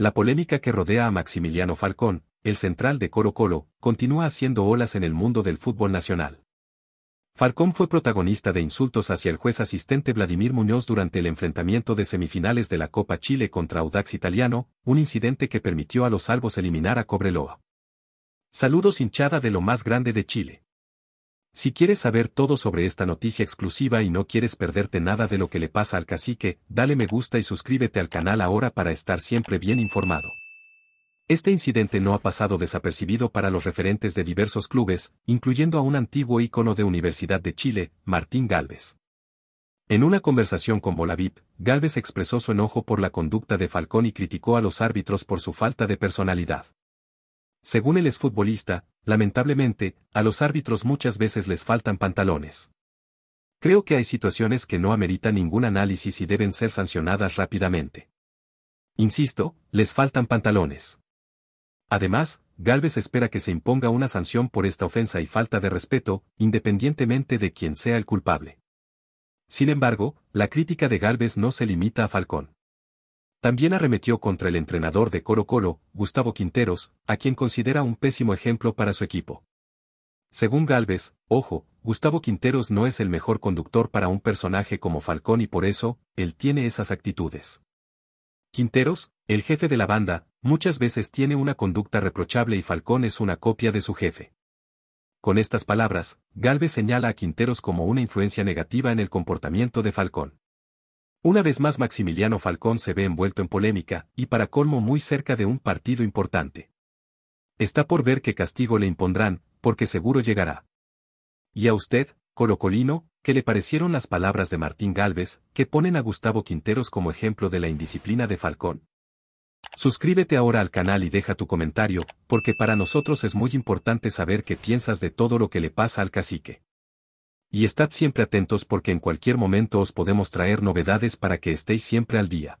La polémica que rodea a Maximiliano Falcón, el central de Coro Colo, continúa haciendo olas en el mundo del fútbol nacional. Falcón fue protagonista de insultos hacia el juez asistente Vladimir Muñoz durante el enfrentamiento de semifinales de la Copa Chile contra Audax Italiano, un incidente que permitió a los salvos eliminar a Cobreloa. Saludos hinchada de lo más grande de Chile. Si quieres saber todo sobre esta noticia exclusiva y no quieres perderte nada de lo que le pasa al cacique, dale me gusta y suscríbete al canal ahora para estar siempre bien informado. Este incidente no ha pasado desapercibido para los referentes de diversos clubes, incluyendo a un antiguo ícono de Universidad de Chile, Martín Galvez. En una conversación con Bolavip, Galvez expresó su enojo por la conducta de Falcón y criticó a los árbitros por su falta de personalidad. Según el exfutbolista, lamentablemente, a los árbitros muchas veces les faltan pantalones. Creo que hay situaciones que no ameritan ningún análisis y deben ser sancionadas rápidamente. Insisto, les faltan pantalones. Además, Galvez espera que se imponga una sanción por esta ofensa y falta de respeto, independientemente de quién sea el culpable. Sin embargo, la crítica de Galvez no se limita a Falcón. También arremetió contra el entrenador de Coro Coro, Gustavo Quinteros, a quien considera un pésimo ejemplo para su equipo. Según Galvez, ojo, Gustavo Quinteros no es el mejor conductor para un personaje como Falcón y por eso, él tiene esas actitudes. Quinteros, el jefe de la banda, muchas veces tiene una conducta reprochable y Falcón es una copia de su jefe. Con estas palabras, Galvez señala a Quinteros como una influencia negativa en el comportamiento de Falcón. Una vez más Maximiliano Falcón se ve envuelto en polémica, y para colmo muy cerca de un partido importante. Está por ver qué castigo le impondrán, porque seguro llegará. Y a usted, Colocolino, ¿qué le parecieron las palabras de Martín Galvez, que ponen a Gustavo Quinteros como ejemplo de la indisciplina de Falcón? Suscríbete ahora al canal y deja tu comentario, porque para nosotros es muy importante saber qué piensas de todo lo que le pasa al cacique y estad siempre atentos porque en cualquier momento os podemos traer novedades para que estéis siempre al día.